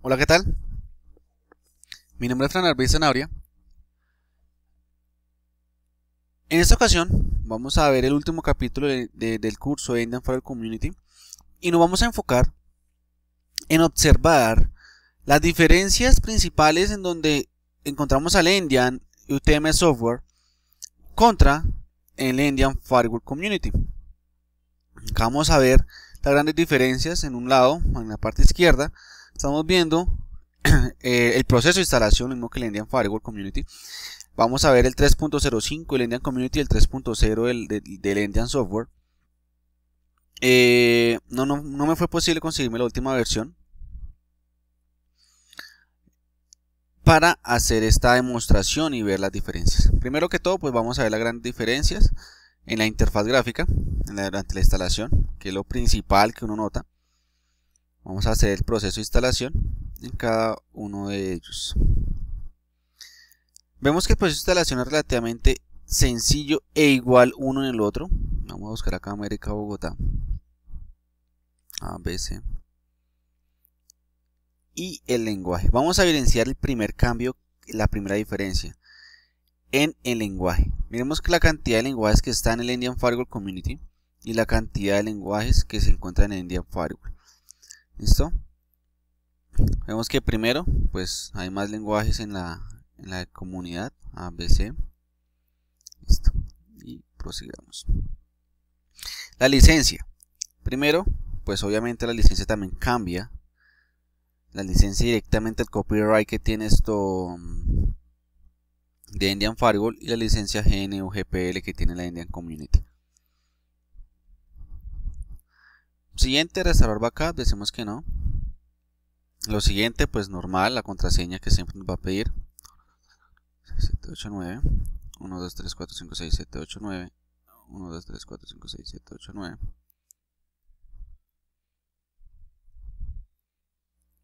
Hola, ¿qué tal? Mi nombre es Fran Arbiz En esta ocasión vamos a ver el último capítulo del curso de Indian Firewall Community y nos vamos a enfocar en observar las diferencias principales en donde encontramos al Indian UTM Software contra el Indian Firewall Community. vamos a ver las grandes diferencias en un lado, en la parte izquierda, estamos viendo eh, el proceso de instalación, mismo que el Indian Firewall Community. Vamos a ver el 3.05 del Indian Community, y el 3.0 del, del, Indian Software. Eh, no, no, me fue posible conseguirme la última versión. Para hacer esta demostración y ver las diferencias. Primero que todo, pues vamos a ver las grandes diferencias en la interfaz gráfica, en durante la instalación, que es lo principal que uno nota. Vamos a hacer el proceso de instalación en cada uno de ellos. Vemos que el proceso de instalación es relativamente sencillo e igual uno en el otro. Vamos a buscar acá América Bogotá. ABC. Y el lenguaje. Vamos a evidenciar el primer cambio, la primera diferencia. En el lenguaje. Miremos que la cantidad de lenguajes que está en el Indian Firewall Community y la cantidad de lenguajes que se encuentran en el Indian Firewall. ¿Listo? Vemos que primero, pues hay más lenguajes en la, comunidad ABC. Listo. Y prosigamos. La licencia. Primero, pues obviamente la licencia también cambia. La licencia directamente el copyright que tiene esto mm, de Indian Firewall y la licencia GNU GPL que tiene la Indian Community. siguiente, restaurar backup, decimos que no. Lo siguiente, pues normal, la contraseña que siempre nos va a pedir. 7, 1, 2, 3, 4, 5, 6, 7, 8, 9. 1, 2, 3, 4, 5, 6, 7, 8, 9.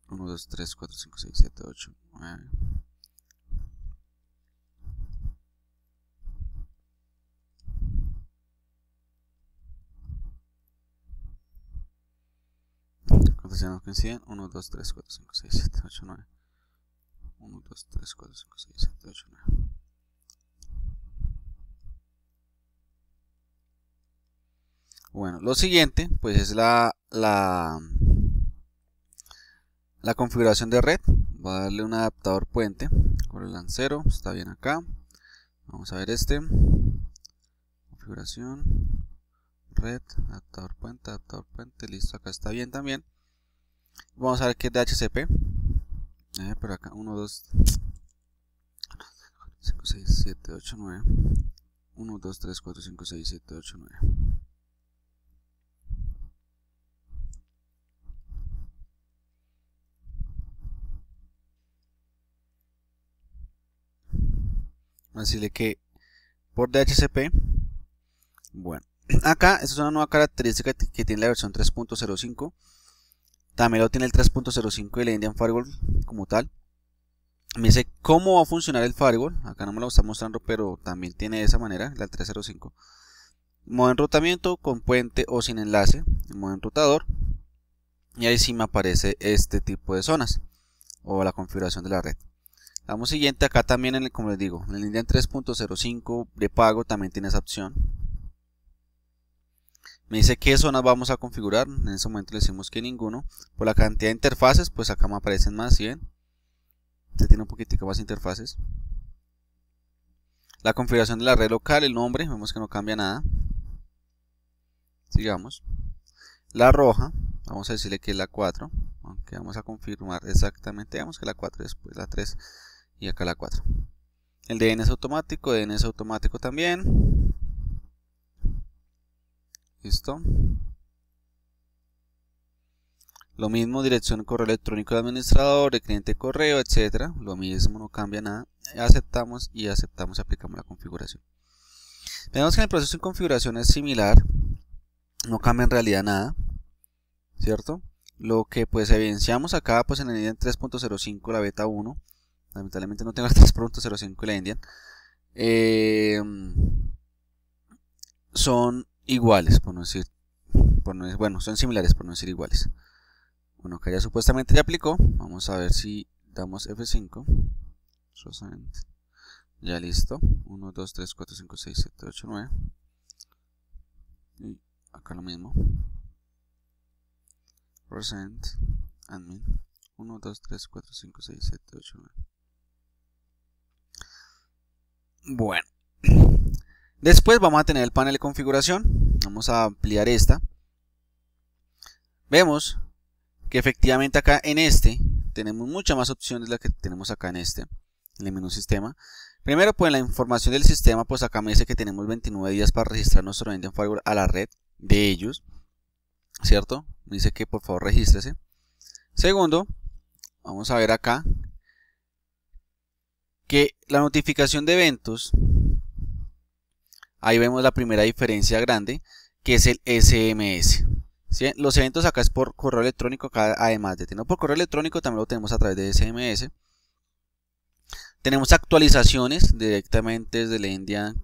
1, 2, 3, 4, 5, 6, 7, 8, 9. escenas coinciden 1, 2, 3, 4, 5, 6, 7, 8, 9 1, 2, 3, 4, 5, 6, 7, 8, 9 Bueno, lo siguiente pues es la, la, la configuración de red. Voy a darle un adaptador puente con el lancero, está bien acá. Vamos a ver este. Configuración, red, adaptador puente, adaptador puente, listo, acá está bien también. Vamos a ver qué es DHCP. Eh, por acá, 1, 2, 5, 6, 7, 8, 9. 1, 2, 3, 4, 5, 6, 7, 8, 9. Decirle que por DHCP, bueno, acá esta es una nueva característica que tiene la versión 3.05 también lo tiene el 3.05 y la Indian Firewall como tal. Me dice cómo va a funcionar el firewall. Acá no me lo está mostrando, pero también tiene de esa manera, la 305. Modo enrutamiento con puente o sin enlace. Modo enrutador. Y ahí sí me aparece este tipo de zonas o la configuración de la red. Damos siguiente acá también, en el, como les digo, en el Indian 3.05 de pago también tiene esa opción me dice qué zonas vamos a configurar, en ese momento le decimos que ninguno, por la cantidad de interfaces, pues acá me aparecen más, 100, Este tiene un poquitico más interfaces. La configuración de la red local, el nombre, vemos que no cambia nada. Sigamos. La roja, vamos a decirle que es la 4, aunque vamos a confirmar exactamente, Vemos que la 4 después la 3 y acá la 4. El DNS automático, DNS automático también ¿Listo? Lo mismo, dirección de correo electrónico de administrador, de cliente correo, etcétera. Lo mismo, no cambia nada. Aceptamos y aceptamos y aplicamos la configuración. Vemos que en el proceso de configuración es similar. No cambia en realidad nada. ¿Cierto? Lo que pues evidenciamos acá pues en el Indian 3.05, la beta 1. Lamentablemente no tengo la 3.05 y la Indian. Eh, son iguales, por no decir, por no, bueno, son similares, por no decir iguales. Bueno, acá ya supuestamente ya aplicó. Vamos a ver si damos F5. Ya listo. 1, 2, 3, 4, 5, 6, 7, 8, 9. Y acá lo mismo. Percent, admin. 1, 2, 3, 4, 5, 6, 7, 8, 9. Bueno, Después vamos a tener el panel de configuración. Vamos a ampliar esta. Vemos que efectivamente acá en este tenemos muchas más opciones de las que tenemos acá en este, en el menú sistema. Primero, pues la información del sistema, pues acá me dice que tenemos 29 días para registrar nuestro evento firewall a la red de ellos. ¿Cierto? Me dice que por favor regístrese. Segundo, vamos a ver acá que la notificación de eventos Ahí vemos la primera diferencia grande, que es el SMS. Los eventos acá es por correo electrónico, además de tenerlo por correo electrónico, también lo tenemos a través de SMS. Tenemos actualizaciones directamente desde la Indian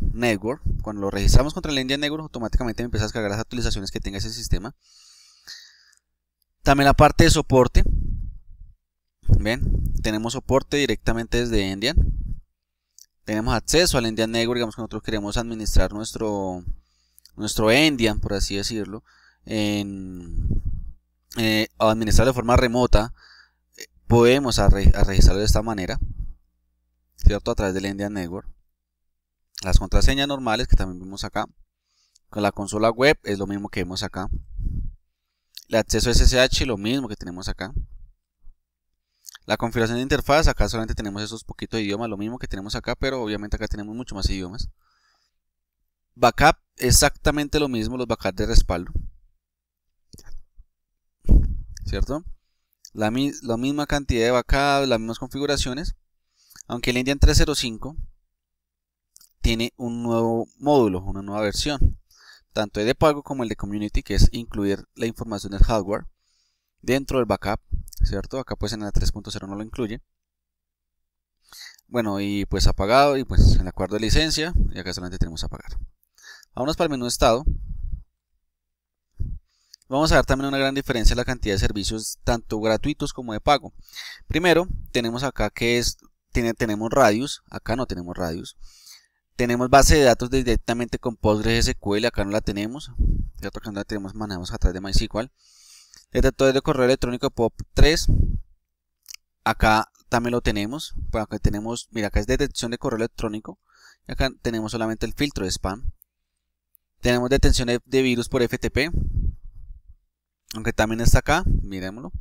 Network. Cuando lo registramos contra el Indian Network, automáticamente empieza a cargar las actualizaciones que tenga ese sistema. También la parte de soporte. ven, tenemos soporte directamente desde Indian tenemos acceso al Endian Network, digamos que nosotros queremos administrar nuestro, nuestro Endian, por así decirlo, en, eh, administrar de forma remota, eh, podemos registrarlo de esta manera, ¿cierto? A través del Endian Network. Las contraseñas normales que también vemos acá. Con la consola web es lo mismo que vemos acá. El acceso SSH lo mismo que tenemos acá. La configuración de interfaz, acá solamente tenemos esos poquitos idiomas, lo mismo que tenemos acá, pero obviamente acá tenemos mucho más idiomas. Backup, exactamente lo mismo, los backups de respaldo. ¿Cierto? La, misma cantidad de backups, las mismas configuraciones. Aunque el Indian 305 tiene un nuevo módulo, una nueva versión. Tanto el de pago como el de community, que es incluir la información del hardware dentro del backup ¿cierto? Acá pues en la 3.0 no lo incluye. Bueno, y pues apagado, y pues en el acuerdo de licencia, y acá solamente tenemos apagado Vámonos para el menú estado. Vamos a ver también una gran diferencia en la cantidad de servicios, tanto gratuitos como de pago. Primero, tenemos acá que es, tiene, tenemos radius acá no tenemos radius Tenemos base de datos directamente con PostgreSQL, acá no la tenemos. Acá no la tenemos, manejamos atrás de MySQL. Detector de correo electrónico POP3. Acá también lo tenemos. tenemos, mira, acá es detección de correo electrónico. acá tenemos solamente el filtro de spam. Tenemos detección de, virus por FTP. Aunque también está acá, miremoslo.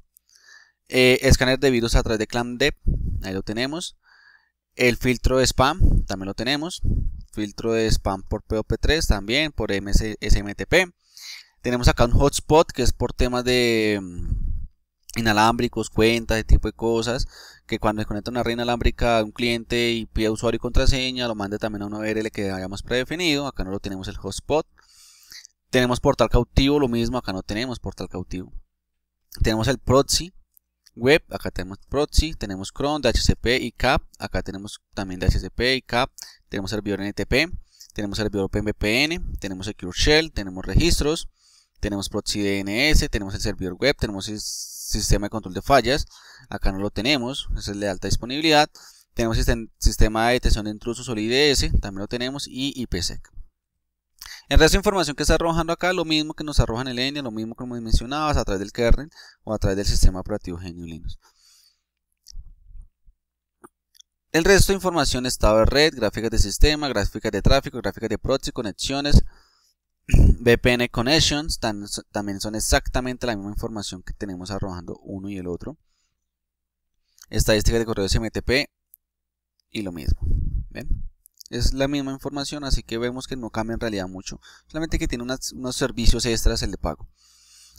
Eh, escáner de virus a través de ClamDev, ahí lo tenemos. El filtro de spam, también lo tenemos. Filtro de spam por POP3, también por MS SMTP. Tenemos acá un hotspot que es por temas de mm, inalámbricos, cuentas, ese tipo de cosas, que cuando se conecta una red inalámbrica a un cliente y pide usuario y contraseña, lo mande también a una URL que hayamos predefinido, acá no lo tenemos el hotspot. Tenemos portal cautivo, lo mismo, acá no tenemos portal cautivo. Tenemos el proxy web, acá tenemos proxy, tenemos cron, DHCP y CAP, acá tenemos también DHCP y CAP, tenemos servidor NTP, tenemos servidor VPN tenemos Secure Shell, tenemos registros, tenemos proxy DNS, tenemos el servidor web, tenemos el sistema de control de fallas, acá no lo tenemos, ese es el de alta disponibilidad, tenemos sistema de detección de intrusos o IDS, también lo tenemos, y IPsec. El resto de información que está arrojando acá, lo mismo que nos arroja en el N, lo mismo que como mencionabas, a través del kernel o a través del sistema operativo GNU Linux. El resto de información estado de red, gráficas de sistema, gráficas de tráfico, gráficas de proxy, conexiones, VPN Connections también son exactamente la misma información que tenemos arrojando uno y el otro. Estadística de correo SMTP y lo mismo. Es la misma información, así que vemos que no cambia en realidad mucho. Solamente que tiene unos servicios extras el de pago.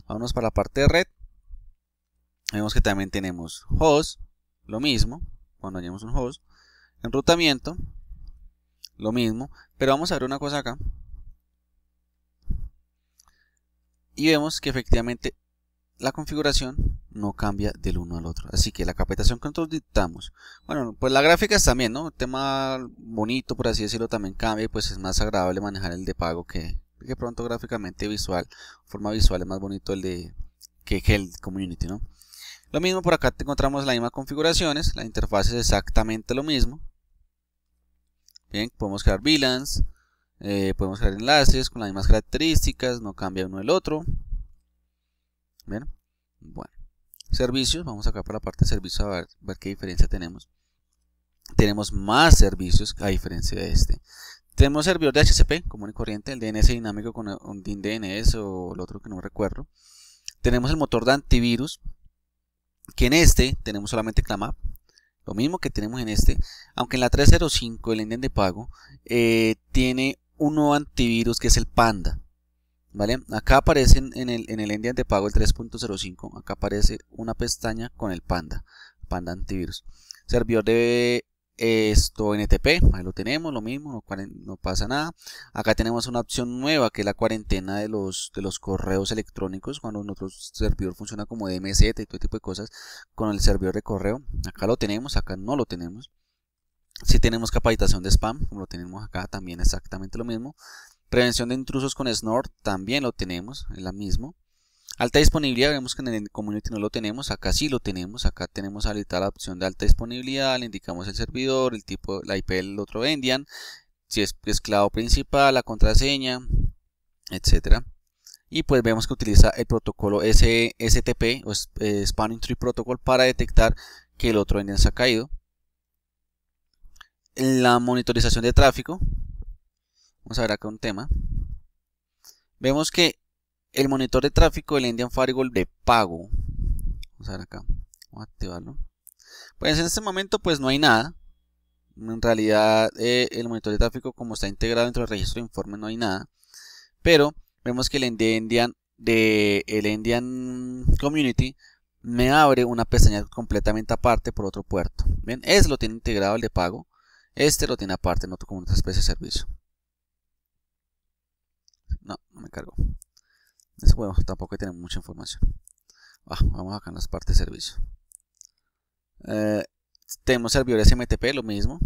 Vámonos para la parte de red. Vemos que también tenemos host, lo mismo, cuando añadimos un host. Enrutamiento, lo mismo. Pero vamos a ver una cosa acá. y vemos que efectivamente la configuración no cambia del uno al otro. Así que la que nosotros dictamos. Bueno, pues la gráfica es también, ¿no? Un tema bonito, por así decirlo, también cambia pues es más agradable manejar el de pago que, que pronto gráficamente visual, forma visual es más bonito el de que, el community, ¿no? Lo mismo por acá encontramos las mismas configuraciones, la interfaz es exactamente lo mismo. Bien, podemos crear VLANs, eh, podemos crear enlaces con las mismas características, no cambia uno el otro. Bueno, servicios, vamos acá para la parte de servicios a ver, qué diferencia tenemos. Tenemos más servicios a diferencia de este. Tenemos servidor de HCP común y corriente, el DNS dinámico con un DIN DNS o el otro que no recuerdo. Tenemos el motor de antivirus, que en este tenemos solamente Clamap, lo mismo que tenemos en este, aunque en la 305 el enden de pago eh, tiene un nuevo antivirus que es el Panda. ¿Vale? Acá aparece en el, en el Endian de pago el 3.05. Acá aparece una pestaña con el Panda. Panda antivirus. Servidor de esto NTP. Ahí lo tenemos, lo mismo, no, no, pasa nada. Acá tenemos una opción nueva que es la cuarentena de los, de los correos electrónicos. Cuando nuestro servidor funciona como DMZ y todo tipo de cosas con el servidor de correo. Acá lo tenemos, acá no lo tenemos. Si tenemos capacitación de spam, como lo tenemos acá, también exactamente lo mismo. Prevención de intrusos con Snort, también lo tenemos, es la misma. Alta disponibilidad, vemos que en el community no lo tenemos, acá sí lo tenemos, acá tenemos habilitada la opción de alta disponibilidad, le indicamos el servidor, el tipo, la IP del otro Endian, si es, esclavo principal, la contraseña, etc. Y pues vemos que utiliza el protocolo STP o eh, Spanning Tree Protocol para detectar que el otro Endian se ha caído la monitorización de tráfico, vamos a ver acá un tema, vemos que el monitor de tráfico del Indian Firewall de pago, vamos a ver acá, vamos a activarlo, pues en este momento pues no hay nada, en realidad eh, el monitor de tráfico como está integrado dentro del registro de informe no hay nada, pero vemos que el Indian de el Indian Community me abre una pestaña completamente aparte por otro puerto. Bien, Es lo tiene integrado el de pago. Este lo tiene aparte, no como una especie de servicio. No, no me cargo. Eso, bueno, tampoco tenemos mucha información. vamos acá en las partes de servicio. Eh, tenemos servidores MTP, lo mismo.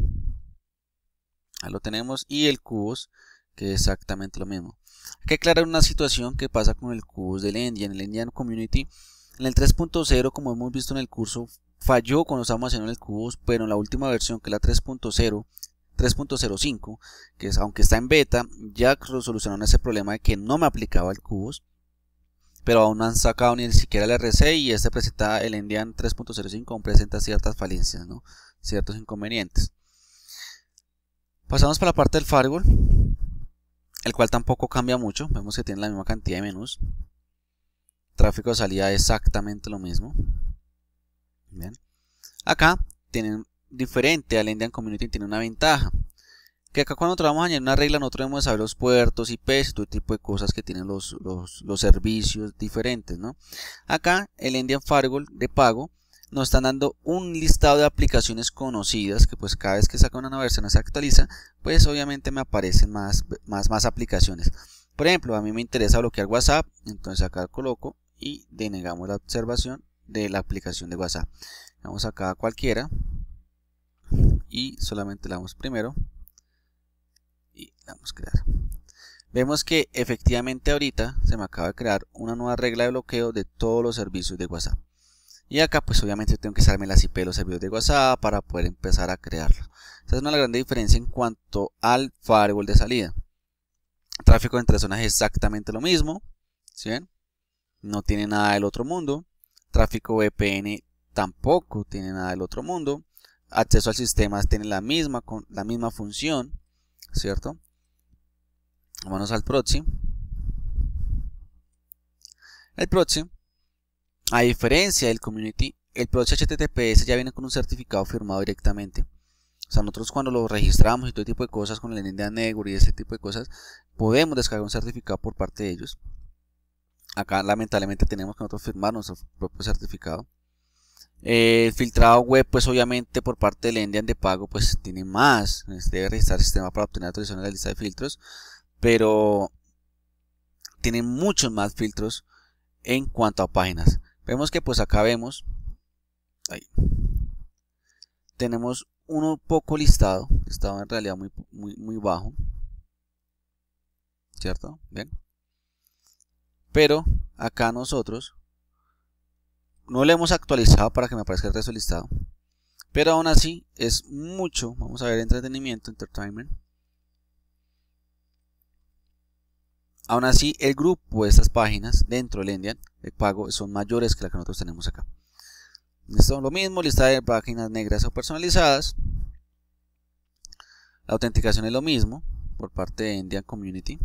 Ahí lo tenemos. Y el cubos, que es exactamente lo mismo. Hay que aclarar una situación que pasa con el cubos del en El Endian Community en el 3.0, como hemos visto en el curso, falló cuando estábamos haciendo el cubos, pero en la última versión, que es la 3.0, 3.05, que es, aunque está en beta, ya solucionaron ese problema de que no me aplicaba el cubos, pero aún no han sacado ni siquiera el RC y este presenta el Endian 3.05, presenta ciertas falencias, ¿no? ciertos inconvenientes. Pasamos para la parte del firewall, el cual tampoco cambia mucho, vemos que tiene la misma cantidad de menús, tráfico de salida exactamente lo mismo, Bien. Acá tienen diferente al Indian Community tiene una ventaja. Que acá cuando nosotros vamos a añadir una regla, nosotros debemos saber los puertos, IPs, todo tipo de cosas que tienen los, los, servicios diferentes, ¿no? Acá el Indian Firewall de pago nos están dando un listado de aplicaciones conocidas que pues cada vez que saca una nueva versión se actualiza, pues obviamente me aparecen más, más, más aplicaciones. Por ejemplo, a mí me interesa bloquear WhatsApp, entonces acá coloco y denegamos la observación de la aplicación de WhatsApp. Vamos acá a cualquiera y solamente le damos primero y damos crear. Vemos que efectivamente ahorita se me acaba de crear una nueva regla de bloqueo de todos los servicios de WhatsApp. Y acá pues obviamente tengo que usarme las IP de los servicios de WhatsApp para poder empezar a crearlo Esa es una gran diferencia en cuanto al firewall de salida. tráfico entre zonas es exactamente lo mismo. ¿sí No tiene nada del otro mundo. Tráfico VPN tampoco tiene nada del otro mundo. Acceso al sistema tiene la misma, la misma función, ¿cierto? Vámonos al proxy. El proxy, a diferencia del community, el proxy HTTPS ya viene con un certificado firmado directamente. O sea, nosotros cuando lo registramos y todo tipo de cosas con el NDA Negro y ese tipo de cosas, podemos descargar un certificado por parte de ellos acá lamentablemente tenemos que nosotros firmar nuestro propio certificado. Eh, el filtrado web, pues obviamente por parte del Endian de pago, pues tiene más. Debe registrar el sistema para obtener autorización de la lista de filtros. Pero tiene muchos más filtros en cuanto a páginas. Vemos que pues acá vemos. Ahí, tenemos uno poco listado. Estaba en realidad muy, muy, muy bajo. ¿Cierto? Bien. Pero acá nosotros no le hemos actualizado para que me aparezca el resto del listado. Pero aún así es mucho. Vamos a ver entretenimiento, entertainment. Aún así, el grupo de estas páginas dentro del Endian de pago son mayores que la que nosotros tenemos acá. Esto es lo mismo, lista de páginas negras o personalizadas. La autenticación es lo mismo por parte de Indian Community.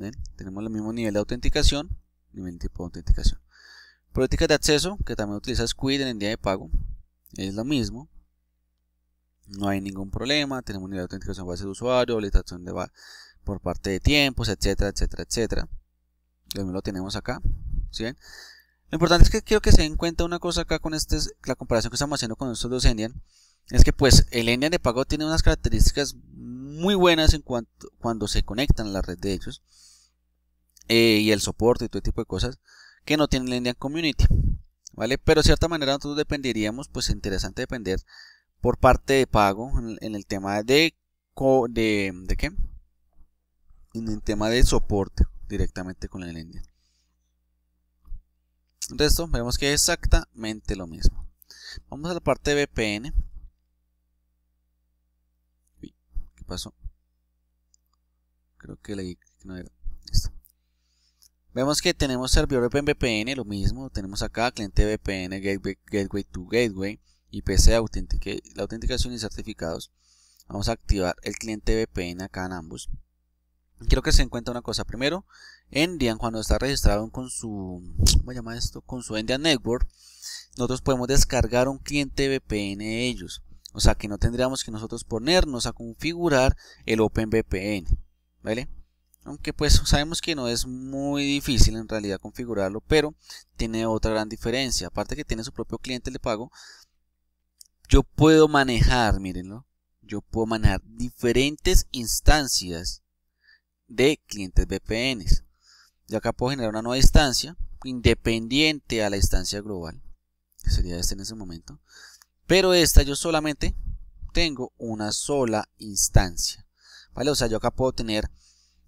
¿eh? Tenemos el mismo nivel de autenticación, nivel tipo de autenticación. política de acceso, que también utiliza Squid en el día de pago, es lo mismo. No hay ningún problema, tenemos nivel de autenticación base de usuario, habilitación de por parte de tiempos, etcétera, etcétera, etcétera. También lo tenemos acá. Lo importante es que quiero que se den cuenta una cosa acá con este, la comparación que estamos haciendo con estos dos Endian. Es que pues el Endian de pago tiene unas características muy buenas en cuanto cuando se conectan a la red de ellos eh, y el soporte y todo tipo de cosas que no tienen la Indian Community. ¿Vale? Pero de cierta manera nosotros dependeríamos, pues interesante depender por parte de pago en, el tema de, de, qué? En el tema de soporte directamente con el Indian. El resto, vemos que es exactamente lo mismo. Vamos a la parte de VPN. ¿qué pasó? Creo que la no Vemos que tenemos servidor OpenVPN, lo mismo, tenemos acá cliente VPN, gateway, to gateway, IPC, la autenticación y certificados. Vamos a activar el cliente VPN acá en ambos. Quiero que se encuentre una cosa. Primero, Endian, cuando está registrado con su, ¿cómo esto? Con su Endian Network, nosotros podemos descargar un cliente VPN de ellos. O sea que no tendríamos que nosotros ponernos a configurar el OpenVPN. ¿Vale? aunque pues sabemos que no es muy difícil en realidad configurarlo, pero tiene otra gran diferencia, aparte que tiene su propio cliente de pago, yo puedo manejar, mírenlo, yo puedo manejar diferentes instancias de clientes VPNs. Yo acá puedo generar una nueva instancia independiente a la instancia global, que sería esta en ese momento, pero esta yo solamente tengo una sola instancia, ¿vale? O sea, yo acá puedo tener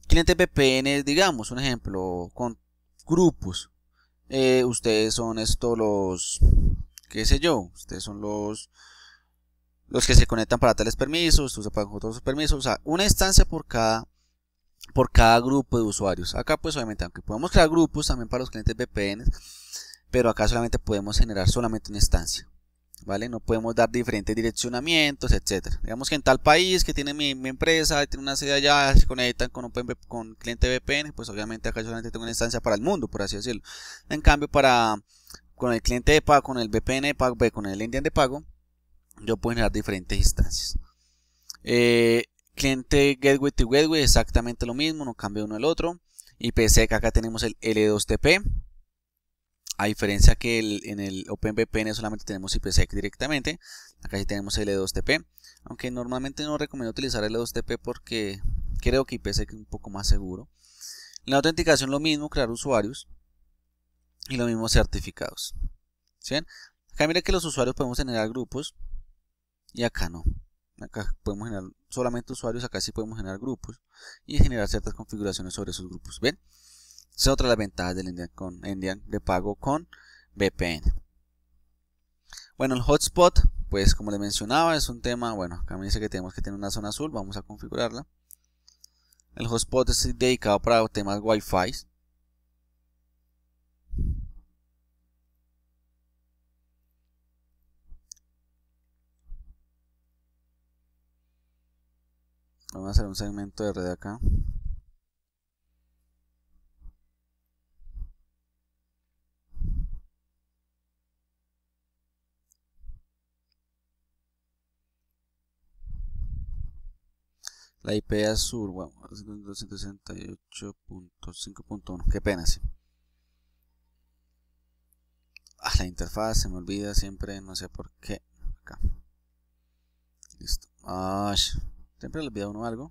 clientes VPN, digamos, un ejemplo, con grupos. Eh, ustedes son estos los, qué sé yo, ustedes son los los que se conectan para tales permisos, ustedes pagan todos sus permisos, o sea, una instancia por cada por cada grupo de usuarios. Acá pues obviamente aunque podemos crear grupos también para los clientes VPN, pero acá solamente podemos generar solamente una instancia. ¿vale? No podemos dar diferentes direccionamientos, etcétera. Digamos que en tal país que tiene mi, empresa, tiene una sede allá, se conectan con, un, con cliente VPN, pues obviamente acá solamente tengo una instancia para el mundo, por así decirlo. En cambio, para con el cliente de pago, con el VPN de con el Indian de pago, yo puedo generar diferentes instancias. Eh, cliente gateway to gateway, exactamente lo mismo, no cambia uno el otro. Y que acá tenemos el L2TP, a diferencia que en el OpenVPN solamente tenemos IPsec directamente, acá sí tenemos L2TP, aunque normalmente no recomiendo utilizar L2TP porque creo que IPsec es un poco más seguro. En la autenticación lo mismo, crear usuarios y lo mismo certificados. Acá mira que los usuarios podemos generar grupos y acá no. Acá podemos generar solamente usuarios, acá sí podemos generar grupos y generar ciertas configuraciones sobre esos grupos. ¿Ven? es otra de las ventajas del Indian, de pago con VPN. Bueno, el hotspot, pues como le mencionaba, es un tema, bueno, acá me dice que tenemos que tener una zona azul, vamos a configurarla. El hotspot es dedicado para temas wifi Vamos a hacer un segmento de red acá. La IP sur 268.5.1. Qué pena, sí. Ah, la interfaz se me olvida siempre, no sé por qué. Acá. Listo. Ah, siempre le olvida uno algo.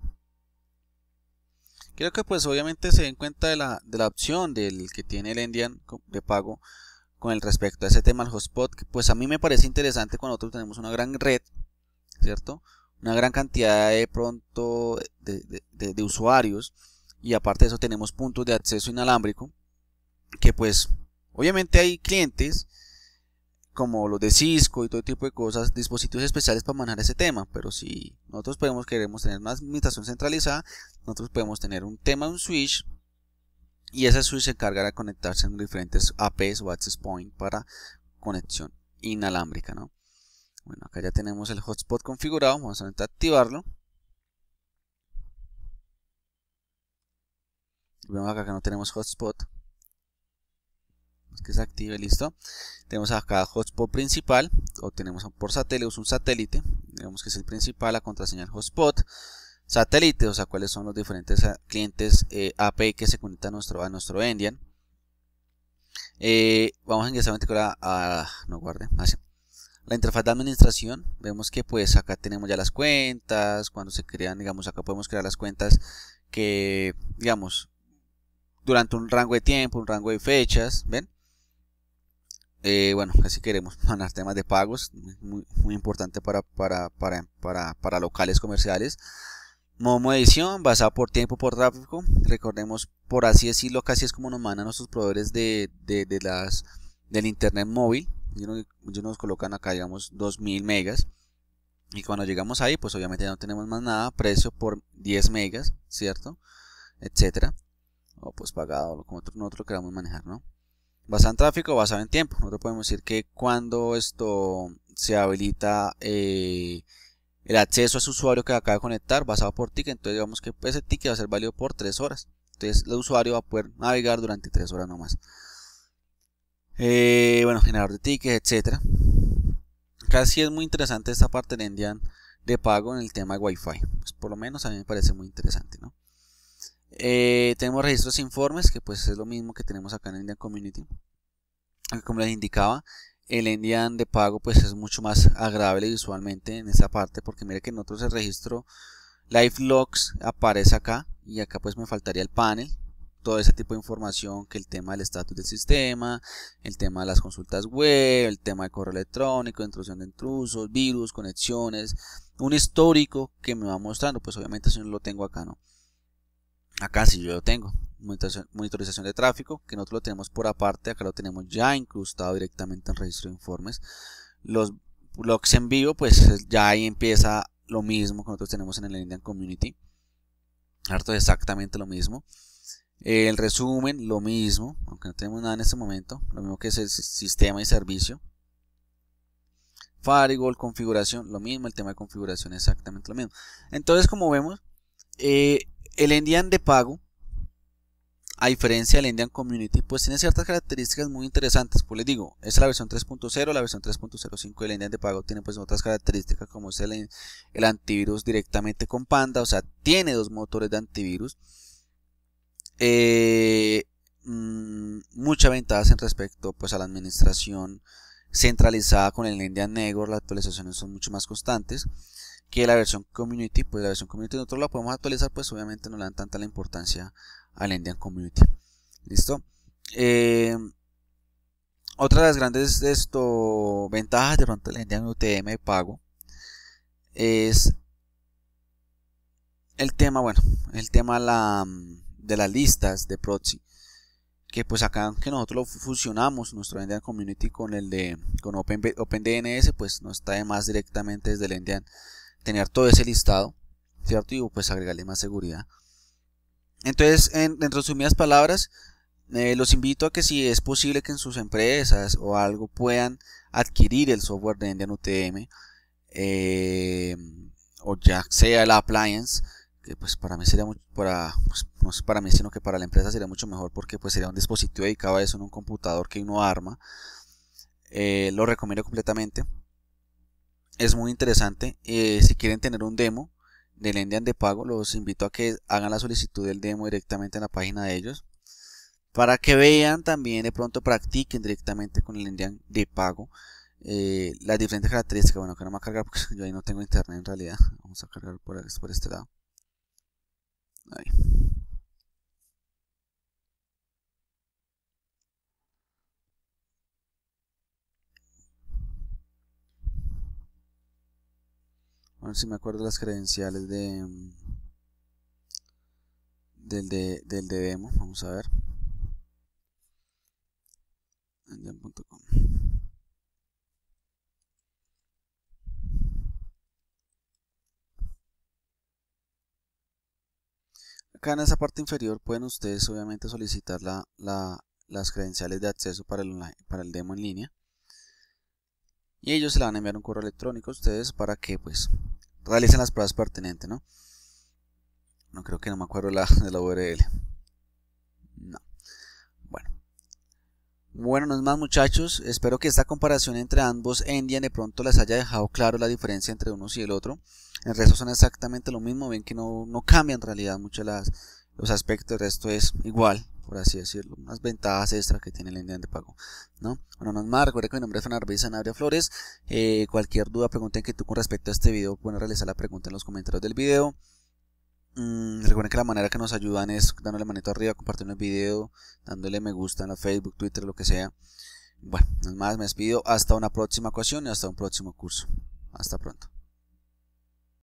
Creo que pues obviamente se den cuenta de la, de la opción del que tiene el Endian de pago con el respecto a ese tema al hotspot, que pues a mí me parece interesante cuando nosotros tenemos una gran red, ¿cierto? una gran cantidad de pronto de, usuarios y aparte de eso tenemos puntos de acceso inalámbrico que pues obviamente hay clientes como los de Cisco y todo tipo de cosas, dispositivos especiales para manejar ese tema. Pero si nosotros podemos queremos tener una administración centralizada, nosotros podemos tener un tema un switch y ese switch se encargará de conectarse en diferentes APs o access point para conexión inalámbrica, ¿no? Bueno, acá ya tenemos el hotspot configurado, vamos a activarlo. Vemos acá que no tenemos hotspot. Que se active, listo. Tenemos acá hotspot principal, o tenemos por satélite, un satélite. Digamos que es el principal, la contraseña hotspot. Satélite, o sea, cuáles son los diferentes eh, clientes eh, API que se conectan a nuestro, a nuestro Endian. Eh, vamos a ingresar a, a no guarde, así. La interfaz de administración, vemos que pues acá tenemos ya las cuentas, cuando se crean, digamos, acá podemos crear las cuentas que, digamos, durante un rango de tiempo, un rango de fechas, ¿ven? Eh, bueno, así queremos manejar temas de pagos, muy, muy importante para, para, locales comerciales. Modo de edición basado por tiempo, por tráfico. Recordemos, por así decirlo, casi es como nos mandan nuestros proveedores de, de las, del internet móvil ellos nos colocan acá digamos 2000 megas y cuando llegamos ahí pues obviamente ya no tenemos más nada precio por 10 megas cierto etcétera o pues pagado como nosotros queramos manejar no basado en tráfico basado en tiempo nosotros podemos decir que cuando esto se habilita eh, el acceso a ese usuario que acaba de conectar basado por ticket entonces digamos que ese ticket va a ser válido por 3 horas entonces el usuario va a poder navegar durante 3 horas nomás eh, bueno, generador de tickets, etc. Casi es muy interesante esta parte de Endian de pago en el tema de Wi-Fi. Pues, por lo menos a mí me parece muy interesante, ¿no? Eh, tenemos registros informes, que pues es lo mismo que tenemos acá en Indian Community. Eh, como les indicaba, el Endian de pago pues es mucho más agradable visualmente en esta parte, porque mire que en otros el registro Live Logs aparece acá y acá pues me faltaría el panel todo ese tipo de información que el tema del estatus del sistema, el tema de las consultas web, el tema de correo electrónico, introducción de intrusos, virus, conexiones, un histórico que me va mostrando, pues obviamente si no lo tengo acá, ¿no? Acá sí yo lo tengo, monitorización de tráfico, que nosotros lo tenemos por aparte, acá lo tenemos ya incrustado directamente en registro de informes. Los blogs en vivo, pues ya ahí empieza lo mismo que nosotros tenemos en el Indian Community. Harto exactamente lo mismo. El resumen, lo mismo, aunque no tenemos nada en este momento, lo mismo que es el sistema y servicio. Firewall, configuración, lo mismo, el tema de configuración exactamente lo mismo. Entonces, como vemos, eh, el Indian de pago, a diferencia del Endian Community, pues tiene ciertas características muy interesantes. Pues les digo, es la versión 3.0, la versión 3.05 del Endian de pago tiene pues otras características como es el, el antivirus directamente con Panda, o sea, tiene dos motores de antivirus eh, mm, mucha ventaja en respecto pues, a la administración centralizada con el Indian Negro, las actualizaciones son mucho más constantes que la versión community, pues la versión community nosotros la podemos actualizar, pues obviamente no le dan tanta la importancia al Indian Community. ¿Listo? Eh, otra de las grandes de esto, ventajas de pronto del Indian UTM de pago es el tema, bueno, el tema la mm, de las listas de proxy que pues acá que nosotros lo fusionamos nuestro Endian Community con el de con Open, OpenDNS pues no está de más directamente desde el Endian tener todo ese listado cierto y pues agregarle más seguridad entonces en, resumidas palabras eh, los invito a que si es posible que en sus empresas o algo puedan adquirir el software de Endian UTM eh, o ya sea la appliance que pues para mí sería muy, para pues para mí, sino que para la empresa sería mucho mejor porque pues sería un dispositivo dedicado a eso en un computador que uno arma. Eh, lo recomiendo completamente. Es muy interesante. Eh, si quieren tener un demo del Indian de pago, los invito a que hagan la solicitud del demo directamente en la página de ellos. Para que vean también, de pronto practiquen directamente con el Indian de pago. Eh, las diferentes características. Bueno, que no me va porque yo ahí no tengo internet en realidad. Vamos a cargar por, por este lado. Ahí. A ver si me acuerdo las credenciales de mm, del de, demo. Vamos a ver. Acá en esa parte inferior pueden ustedes obviamente solicitar la, la, las credenciales de acceso para el demo en línea y ellos se la van a enviar un correo electrónico a ustedes para que pues realicen las pruebas pertinentes, ¿no? No creo que no me acuerdo la, de la URL. No. Bueno. Bueno, no es más muchachos. Espero que esta comparación entre ambos Endian de pronto les haya dejado claro la diferencia entre unos y el otro. El resto son exactamente lo mismo. Ven que no, no cambian en realidad mucho las, los aspectos. El resto es igual por así decirlo, unas ventajas extra que tiene el Indian de pago, ¿no? Bueno, no es más, recuerden que mi nombre es Fanarbe Sanabria Flores, eh, cualquier duda, Pregunten que tú con respecto a este video, pueden realizar la pregunta en los comentarios del video, mm, recuerden que la manera que nos ayudan es dándole manito arriba, compartiendo el video, dándole me gusta en la Facebook, Twitter, lo que sea, bueno, no más, me despido, hasta una próxima ocasión y hasta un próximo curso, hasta pronto.